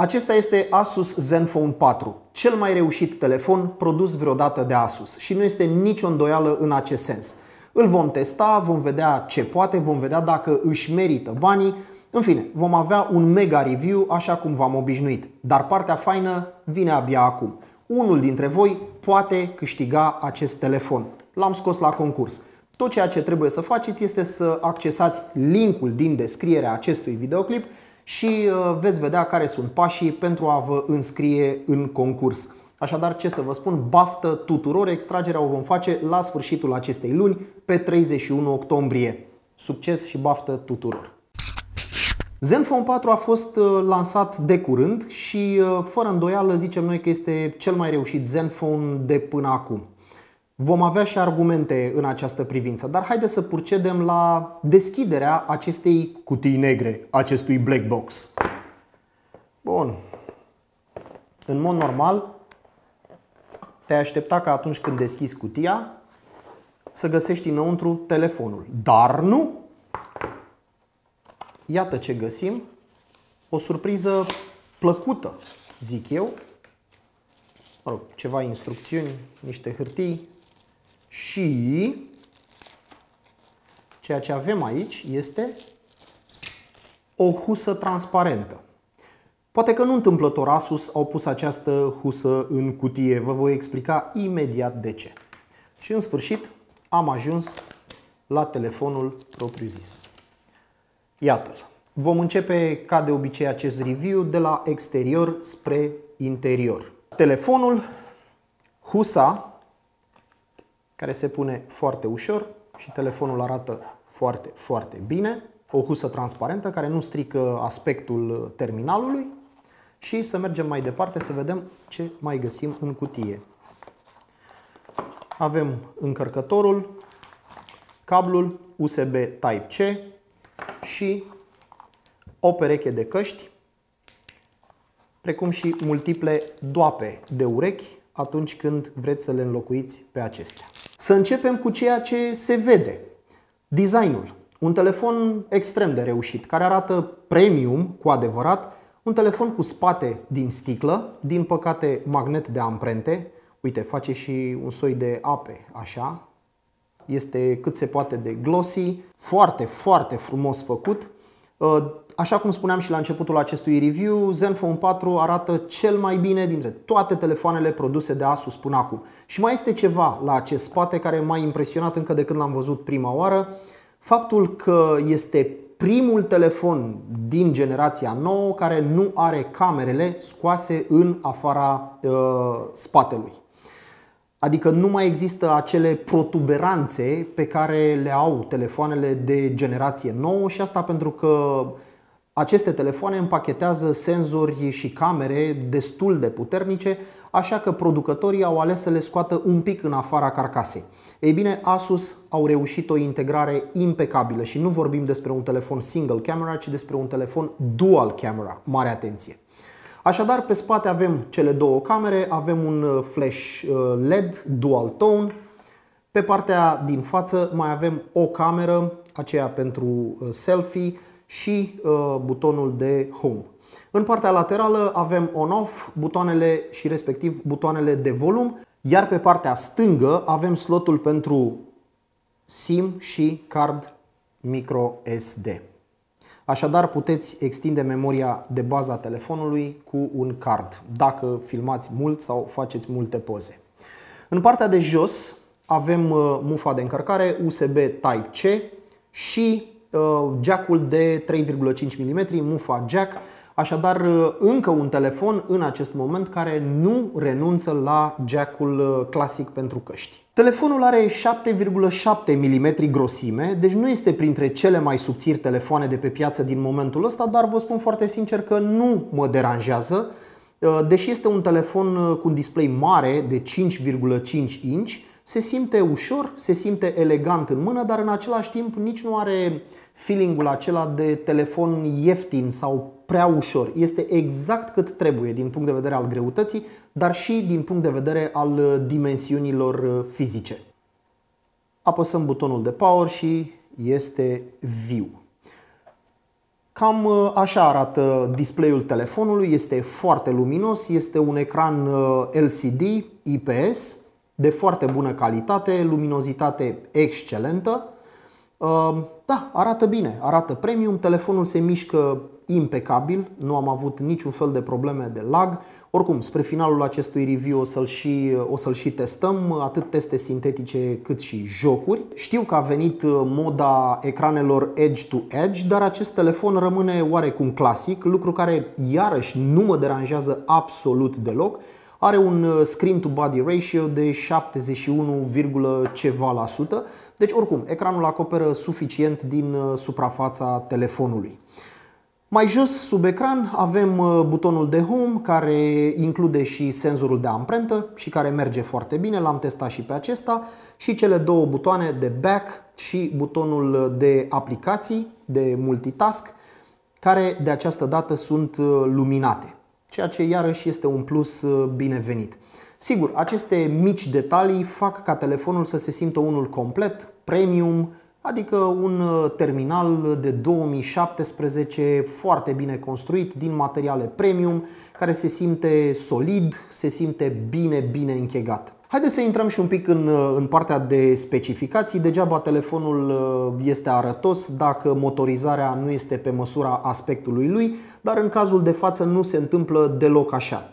Acesta este Asus Zenfone 4, cel mai reușit telefon produs vreodată de Asus și nu este nicio îndoială în acest sens. Îl vom testa, vom vedea ce poate, vom vedea dacă își merită banii, în fine, vom avea un mega review așa cum v-am obișnuit, dar partea faină vine abia acum. Unul dintre voi poate câștiga acest telefon. L-am scos la concurs. Tot ceea ce trebuie să faceți este să accesați linkul din descrierea acestui videoclip și uh, veți vedea care sunt pașii pentru a vă înscrie în concurs. Așadar, ce să vă spun, baftă tuturor, extragerea o vom face la sfârșitul acestei luni, pe 31 octombrie. Succes și baftă tuturor! ZenFone 4 a fost uh, lansat de curând și uh, fără îndoială zicem noi că este cel mai reușit ZenFone de până acum. Vom avea și argumente în această privință, dar haideți să procedem la deschiderea acestei cutii negre, acestui black box. Bun. În mod normal, te-ai aștepta ca atunci când deschizi cutia să găsești înăuntru telefonul. Dar nu! Iată ce găsim. O surpriză plăcută, zic eu. Mă rog, ceva instrucțiuni, niște hârtii, și ceea ce avem aici este o husă transparentă. Poate că nu întâmplător Asus au pus această husă în cutie, vă voi explica imediat de ce. Și în sfârșit am ajuns la telefonul propriu-zis. Iată-l. Vom începe ca de obicei acest review de la exterior spre interior. Telefonul, husa care se pune foarte ușor și telefonul arată foarte, foarte bine. O husă transparentă care nu strică aspectul terminalului și să mergem mai departe să vedem ce mai găsim în cutie. Avem încărcătorul, cablul USB Type-C și o pereche de căști, precum și multiple doape de urechi atunci când vreți să le înlocuiți pe acestea. Să începem cu ceea ce se vede. Designul. Un telefon extrem de reușit, care arată premium cu adevărat, un telefon cu spate din sticlă, din păcate magnet de amprente, uite, face și un soi de ape, așa, este cât se poate de glossy, foarte, foarte frumos făcut, uh, Așa cum spuneam și la începutul acestui review, Zenfone 4 arată cel mai bine dintre toate telefoanele produse de Asus până acum. Și mai este ceva la acest spate care m-a impresionat încă de când l-am văzut prima oară, faptul că este primul telefon din generația nouă care nu are camerele scoase în afara uh, spatelui. Adică nu mai există acele protuberanțe pe care le au telefoanele de generație nouă și asta pentru că aceste telefoane împachetează senzori și camere destul de puternice, așa că producătorii au ales să le scoată un pic în afara carcasei. Ei bine, Asus au reușit o integrare impecabilă și nu vorbim despre un telefon single camera, ci despre un telefon dual camera. Mare atenție! Așadar, pe spate avem cele două camere, avem un uh, flash uh, LED dual tone, pe partea din față mai avem o cameră, aceea pentru uh, selfie, și uh, butonul de Home. În partea laterală avem on-off, butoanele și respectiv butoanele de volum, iar pe partea stângă avem slotul pentru SIM și card micro SD. Așadar puteți extinde memoria de bază a telefonului cu un card, dacă filmați mult sau faceți multe poze. În partea de jos avem uh, mufa de încărcare USB Type-C și Uh, jackul de 3,5 mm, MUFA jack, așadar uh, încă un telefon în acest moment care nu renunță la jackul uh, clasic pentru căști. Telefonul are 7,7 mm grosime, deci nu este printre cele mai subțiri telefoane de pe piață din momentul ăsta, dar vă spun foarte sincer că nu mă deranjează, deși este un telefon cu un display mare de 5,5 inch, se simte ușor, se simte elegant în mână, dar în același timp nici nu are feelingul acela de telefon ieftin sau prea ușor. Este exact cât trebuie din punct de vedere al greutății, dar și din punct de vedere al dimensiunilor fizice. Apăsăm butonul de power și este viu. Cam uh, așa arată display-ul telefonului, este foarte luminos, este un ecran uh, LCD IPS, de foarte bună calitate, luminozitate excelentă. Ehm, da, arată bine, arată premium, telefonul se mișcă impecabil, nu am avut niciun fel de probleme de lag. Oricum, spre finalul acestui review o să-l și, o să și testăm, atât teste sintetice cât și jocuri. Știu că a venit uh, moda ecranelor edge-to-edge, -edge, dar acest telefon rămâne oarecum clasic, lucru care iarăși nu mă deranjează absolut deloc, are un uh, screen to body ratio de 71, ceva la sută. Deci oricum, ecranul acoperă suficient din uh, suprafața telefonului. Mai jos, sub ecran, avem uh, butonul de Home, care include și senzorul de amprentă și care merge foarte bine, l-am testat și pe acesta, și cele două butoane de Back și butonul de aplicații, de multitask, care de această dată sunt luminate ceea ce iarăși este un plus uh, binevenit. Sigur, aceste mici detalii fac ca telefonul să se simtă unul complet, premium, adică un uh, terminal de 2017 foarte bine construit din materiale premium, care se simte solid, se simte bine, bine închegat. Haideți să intrăm și un pic în, uh, în partea de specificații. Degeaba telefonul uh, este arătos dacă motorizarea nu este pe măsura aspectului lui, dar în cazul de față nu se întâmplă deloc așa.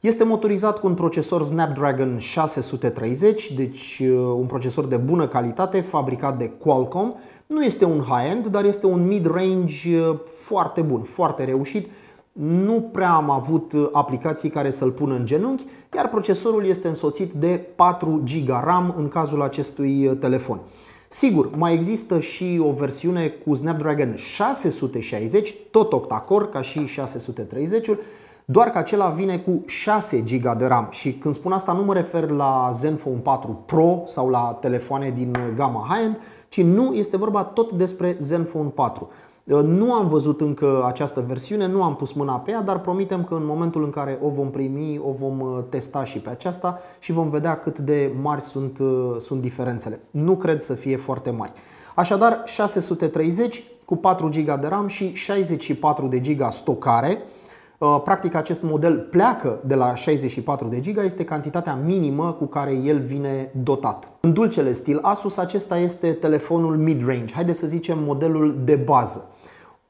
Este motorizat cu un procesor Snapdragon 630, deci uh, un procesor de bună calitate, fabricat de Qualcomm. Nu este un high-end, dar este un mid-range foarte bun, foarte reușit nu prea am avut uh, aplicații care să-l pună în genunchi, iar procesorul este însoțit de 4 GB RAM în cazul acestui uh, telefon. Sigur, mai există și o versiune cu Snapdragon 660, tot octa-core ca și 630-ul, doar că acela vine cu 6 GB de RAM și când spun asta nu mă refer la Zenfone 4 Pro sau la telefoane din uh, gama high-end, ci nu este vorba tot despre Zenfone 4. Ă, nu am văzut încă această versiune, nu am pus mâna pe ea, dar promitem că în momentul în care o vom primi, o vom ă, testa și pe aceasta și vom vedea cât de mari sunt, ă, sunt diferențele. Nu cred să fie foarte mari. Așadar, 630 cu 4 GB de RAM și 64 de GB stocare. Practic acest model pleacă de la 64 de GB, este cantitatea minimă cu care el vine dotat. În dulcele stil Asus acesta este telefonul mid-range, haideți să zicem modelul de bază.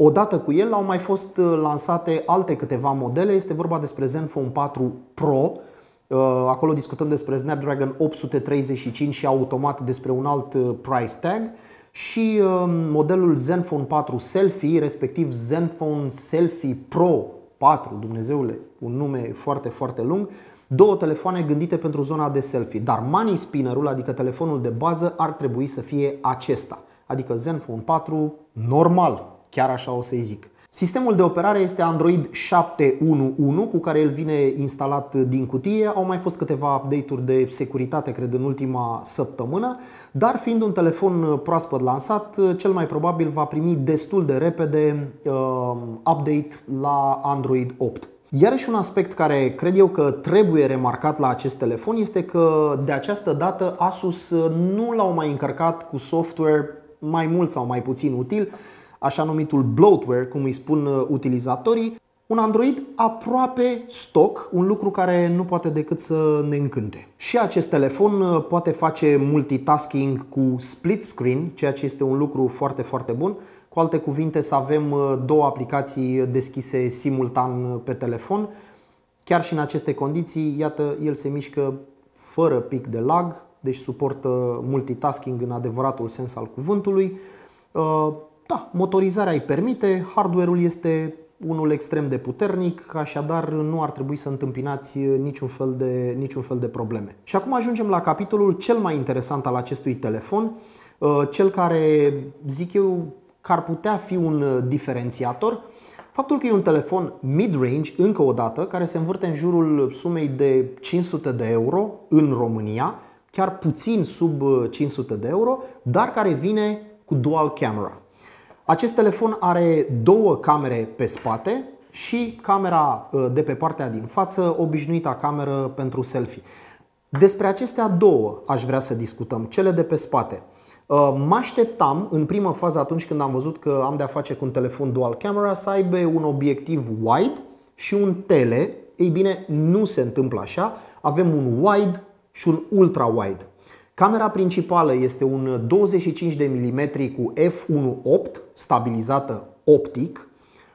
Odată cu el au mai fost uh, lansate alte câteva modele, este vorba despre Zenfone 4 Pro, uh, acolo discutăm despre Snapdragon 835 și automat despre un alt uh, price tag și um, modelul Zenfone 4 Selfie, respectiv Zenfone Selfie Pro 4, Dumnezeule, un nume foarte, foarte lung, două telefoane gândite pentru zona de selfie, dar money spinnerul, adică telefonul de bază, ar trebui să fie acesta, adică Zenfone 4 normal, Chiar așa o să-i zic. Sistemul de operare este Android 7.1.1 cu care el vine instalat din cutie. Au mai fost câteva update-uri de securitate, cred, în ultima săptămână, dar fiind un telefon proaspăt lansat, cel mai probabil va primi destul de repede uh, update la Android 8. Iar și un aspect care cred eu că trebuie remarcat la acest telefon este că de această dată Asus nu l-au mai încărcat cu software mai mult sau mai puțin util, așa numitul bloatware, cum îi spun uh, utilizatorii, un Android aproape stock, un lucru care nu poate decât să ne încânte. Și acest telefon uh, poate face multitasking cu split screen, ceea ce este un lucru foarte, foarte bun. Cu alte cuvinte, să avem uh, două aplicații deschise simultan pe telefon. Chiar și în aceste condiții, iată, el se mișcă fără pic de lag, deci suportă multitasking în adevăratul sens al cuvântului. Da, motorizarea îi permite, hardware-ul este unul extrem de puternic, așadar nu ar trebui să întâmpinați niciun fel, de, niciun fel de probleme. Și acum ajungem la capitolul cel mai interesant al acestui telefon, uh, cel care, zic eu, că ar putea fi un uh, diferențiator. Faptul că e un telefon mid-range, încă o dată, care se învârte în jurul sumei de 500 de euro în România, chiar puțin sub 500 uh, de euro, dar care vine cu dual camera. Acest telefon are două camere pe spate și camera uh, de pe partea din față, obișnuita cameră pentru selfie. Despre acestea două aș vrea să discutăm, cele de pe spate. Uh, mă așteptam în prima fază atunci când am văzut că am de-a face cu un telefon dual camera să aibă un obiectiv wide și un tele. Ei bine, nu se întâmplă așa. Avem un wide și un ultra wide. Camera principală este un 25 de mm cu f1.8 stabilizată optic,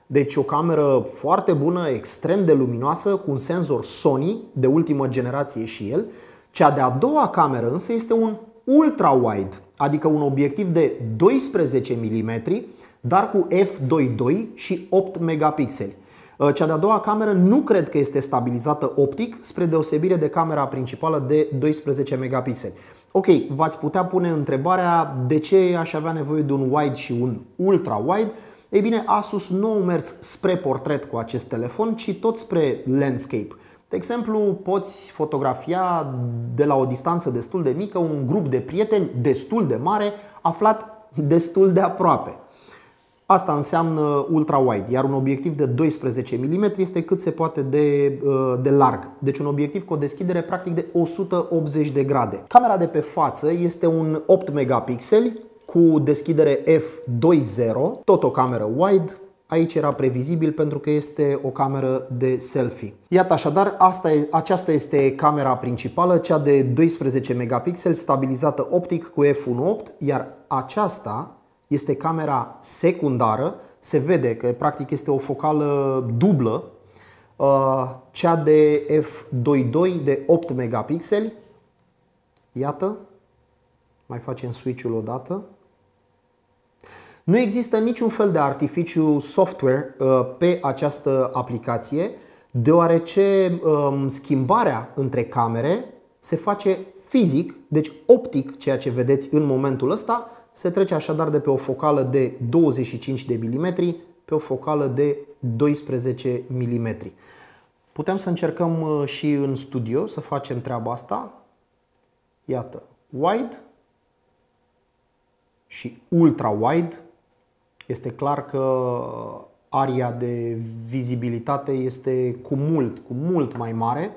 deci o cameră foarte bună, extrem de luminoasă, cu un senzor Sony de ultimă generație și el. Cea de-a doua cameră însă este un ultra-wide, adică un obiectiv de 12 mm, dar cu f2.2 și 8 megapixeli. Uh, cea de-a doua cameră nu cred că este stabilizată optic, spre deosebire de camera principală de 12 megapixeli. Ok, v-ați putea pune întrebarea de ce aș avea nevoie de un wide și un ultra wide. Ei bine, Asus nu a mers spre portret cu acest telefon, ci tot spre landscape. De exemplu, poți fotografia de la o distanță destul de mică un grup de prieteni destul de mare aflat destul de aproape. Asta înseamnă ultra-wide, iar un obiectiv de 12 mm este cât se poate de, uh, de larg. Deci un obiectiv cu o deschidere practic de 180 de grade. Camera de pe față este un 8 megapixeli cu deschidere f2.0, tot o cameră wide, Aici era previzibil pentru că este o cameră de selfie. Iată așadar, asta e, aceasta este camera principală, cea de 12 megapixeli stabilizată optic cu f1.8, iar aceasta este camera secundară, se vede că practic este o focală dublă, uh, cea de f2.2 de 8 megapixeli, iată, mai facem switch-ul odată, nu există niciun fel de artificiu software uh, pe această aplicație, deoarece um, schimbarea între camere se face fizic, deci optic, ceea ce vedeți în momentul ăsta, se trece așadar de pe o focală de 25 de mm pe o focală de 12 mm. Putem să încercăm uh, și în studio să facem treaba asta. Iată, wide și ultra wide. Este clar că aria de vizibilitate este cu mult, cu mult mai mare.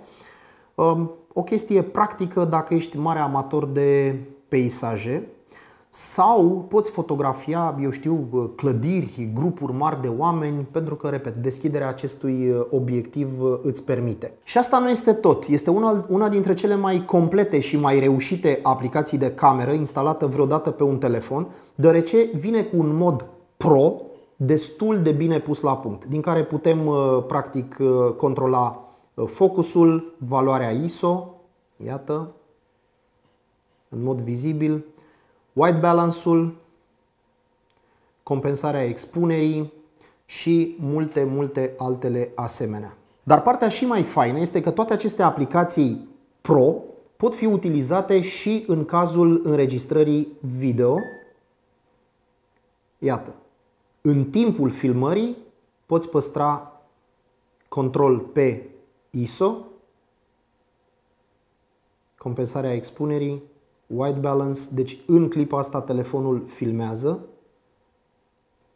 Um, o chestie practică dacă ești mare amator de peisaje, sau poți fotografia, eu știu, uh, clădiri, grupuri mari de oameni, pentru că, repet, deschiderea acestui uh, obiectiv uh, îți permite. Și asta nu este tot. Este una, una dintre cele mai complete și mai reușite aplicații de cameră instalată vreodată pe un telefon, deoarece vine cu un mod pro destul de bine pus la punct, din care putem, practic, controla focusul, valoarea ISO, iată, în mod vizibil, white balance-ul, compensarea expunerii și multe, multe altele asemenea. Dar partea și mai faină este că toate aceste aplicații Pro pot fi utilizate și în cazul înregistrării video. Iată, în timpul filmării poți păstra control pe ISO, compensarea expunerii, white balance, deci în clipa asta telefonul filmează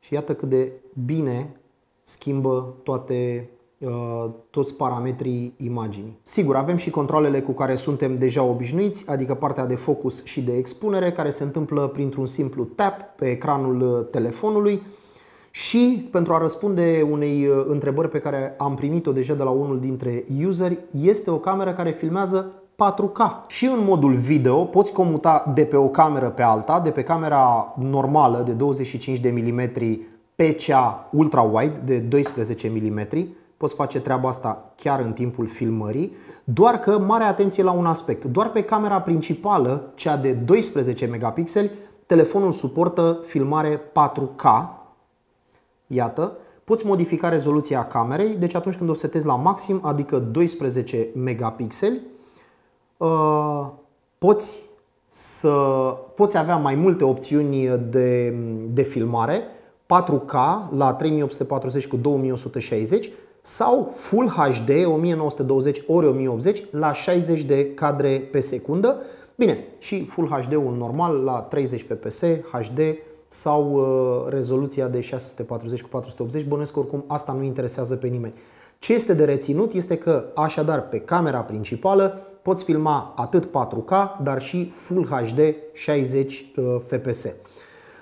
și iată cât de bine schimbă toate uh, toți parametrii imaginii. Sigur, avem și controlele cu care suntem deja obișnuiți, adică partea de focus și de expunere, care se întâmplă printr-un simplu tap pe ecranul uh, telefonului și pentru a răspunde unei uh, întrebări pe care am primit-o deja de la unul dintre useri, este o cameră care filmează 4K. Și în modul video poți comuta de pe o cameră pe alta, de pe camera normală de 25 de mm pe cea ultra-wide de 12 mm. Poți face treaba asta chiar în timpul filmării, doar că mare atenție la un aspect. Doar pe camera principală, cea de 12 megapixeli, telefonul suportă filmare 4K. Iată, poți modifica rezoluția camerei, deci atunci când o setezi la maxim, adică 12 megapixeli, Uh, poți să poți avea mai multe opțiuni de, de filmare, 4K la 3840 cu 2160 sau Full HD 1920 ori 1080 la 60 de cadre pe secundă. Bine, și Full HD-ul normal la 30 fps, HD sau uh, rezoluția de 640 cu 480, bănuiesc oricum asta nu interesează pe nimeni. Ce este de reținut este că așadar pe camera principală poți filma atât 4K, dar și Full HD 60 fps.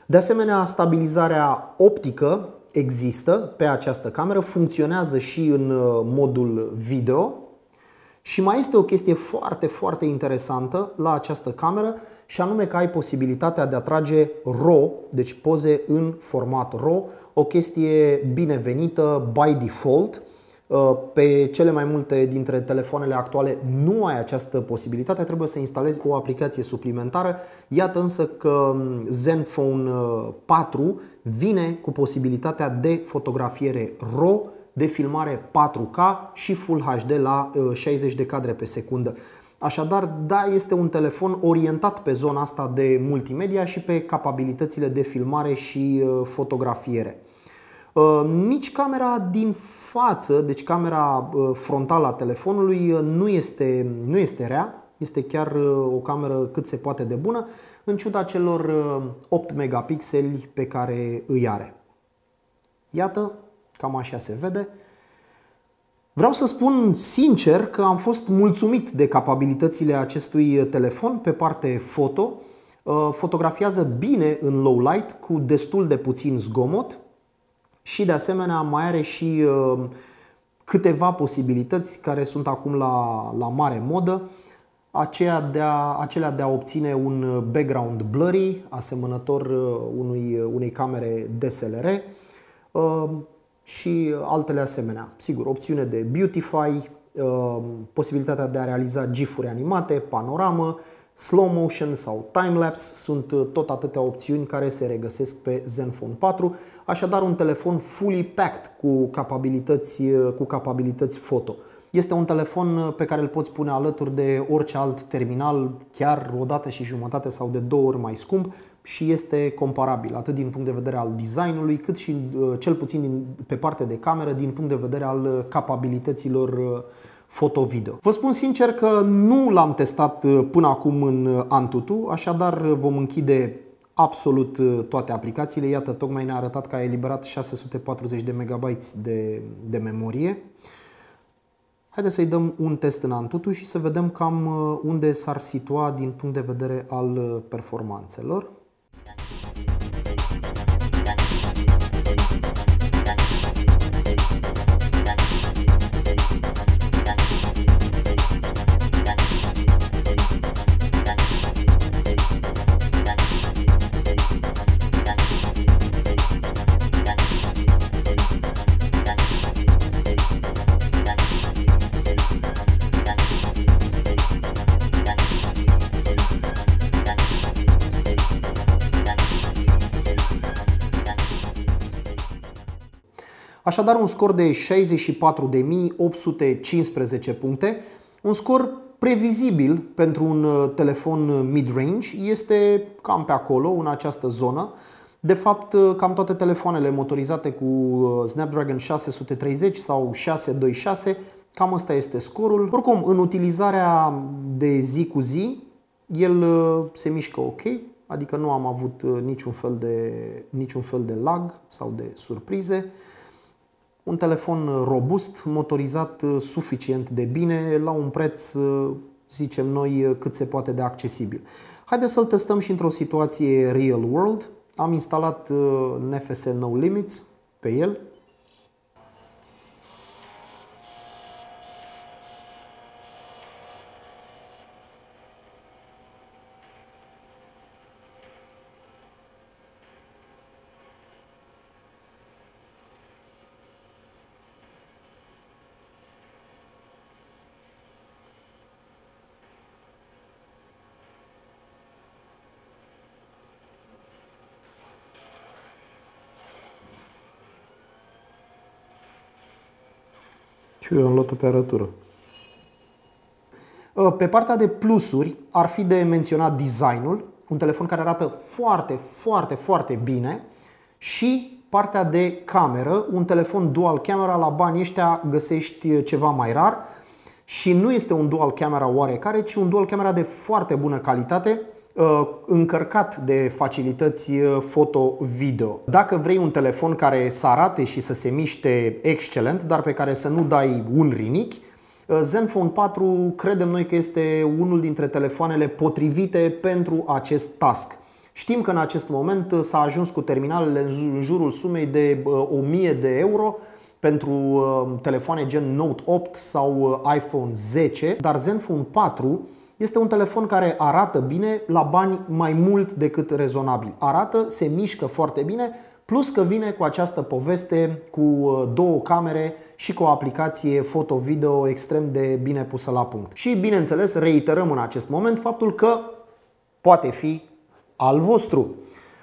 De asemenea, stabilizarea optică există pe această cameră, funcționează și în uh, modul video și mai este o chestie foarte, foarte interesantă la această cameră și anume că ai posibilitatea de a trage RAW, deci poze în format RAW, o chestie binevenită by default – Uh, pe cele mai multe dintre telefoanele actuale nu ai această posibilitate, trebuie să instalezi o aplicație suplimentară. Iată însă că um, Zenfone 4 uh, vine cu posibilitatea de fotografiere RAW, de filmare 4K și Full HD la 60 uh, de cadre pe secundă. Așadar, da, este un telefon orientat pe zona asta de multimedia și pe capabilitățile de filmare și fotografiere. Ă, nici camera din față, deci camera ă, frontală a telefonului, ă, nu este, nu este rea, este chiar o cameră cât se poate de bună, în ciuda celor 8 megapixeli pe care îi are. Iată, cam așa se vede. Vreau să spun sincer că am fost mulțumit de capabilitățile acestui telefon pe parte foto. Fotografiază bine în low light cu destul de puțin zgomot și de asemenea mai are și uh, câteva posibilități care sunt acum la, la mare modă, aceea de a, acelea de a obține un background blurry, asemănător uh, unui, uh, unei camere DSLR și altele asemenea. Sigur, opțiune de Beautify, posibilitatea de a realiza gifuri animate, panoramă slow motion sau timelapse sunt uh, tot atâtea opțiuni care se regăsesc pe Zenfone 4, așadar un telefon fully packed cu capabilități, uh, cu capabilități foto. Este un telefon uh, pe care îl poți pune alături de orice alt terminal, chiar o dată și jumătate sau de două ori mai scump și este comparabil atât din punct de vedere al designului, cât și cel puțin pe parte de cameră din punct de vedere al capabilităților foto-video. Vă spun sincer că nu l-am testat uh, până acum în uh, Antutu, așadar uh, vom închide absolut toate aplicațiile. Iată, tocmai ne-a arătat că a eliberat 640 de MB de, de memorie. Haideți să-i dăm un test în Antutu și să vedem cam unde s-ar situa din punct de vedere al performanțelor. Așadar, un scor de 64.815 puncte, un scor previzibil pentru un uh, telefon mid-range, este cam pe acolo, în această zonă. De fapt, uh, cam toate telefoanele motorizate cu uh, Snapdragon 630 sau 626, cam ăsta este scorul. Oricum, în utilizarea de zi cu zi, el se mișcă ok, adică nu am avut niciun fel de, niciun fel de lag sau de surprize un telefon robust, motorizat uh, suficient de bine, la un preț, uh, zicem noi, uh, cât se poate de accesibil. Haideți să-l testăm și într-o situație real world. Am instalat NFS No Limits pe el, Și eu am luat-o pe arătură. Ă, pe partea de plusuri ar fi de menționat designul, un telefon care arată foarte, foarte, foarte bine și partea de cameră, un telefon dual camera, la banii ăștia găsești ceva mai rar și nu este un dual camera oarecare, ci un dual camera de foarte bună calitate, Uh, încărcat de facilități uh, foto-video. Dacă vrei un telefon care să arate și să se miște excelent, dar pe care să nu dai un rinichi, uh, Zenfone 4 credem noi că este unul dintre telefoanele potrivite pentru acest task. Știm că în acest moment s-a ajuns cu terminalele în jurul sumei de 1000 de euro pentru telefoane gen Note 8 sau iPhone 10, dar Zenfone 4 este un telefon care arată bine la bani mai mult decât rezonabil. Arată, se mișcă foarte bine, plus că vine cu această poveste cu uh, două camere și cu o aplicație foto-video extrem de bine pusă la punct. Și bineînțeles reiterăm în acest moment faptul că poate fi al vostru.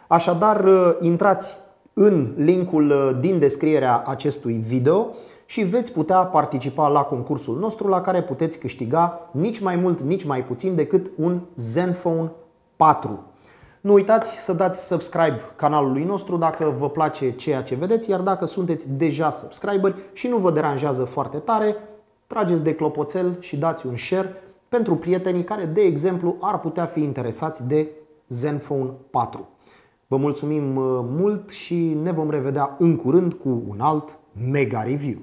Așadar, uh, intrați în linkul uh, din descrierea acestui video și veți putea participa la concursul nostru la care puteți câștiga nici mai mult, nici mai puțin decât un Zenfone 4. Nu uitați să dați subscribe canalului nostru dacă vă place ceea ce vedeți, iar dacă sunteți deja subscriberi și nu vă deranjează foarte tare, trageți de clopoțel și dați un share pentru prietenii care, de exemplu, ar putea fi interesați de Zenfone 4. Vă mulțumim uh, mult și ne vom revedea în curând cu un alt mega review.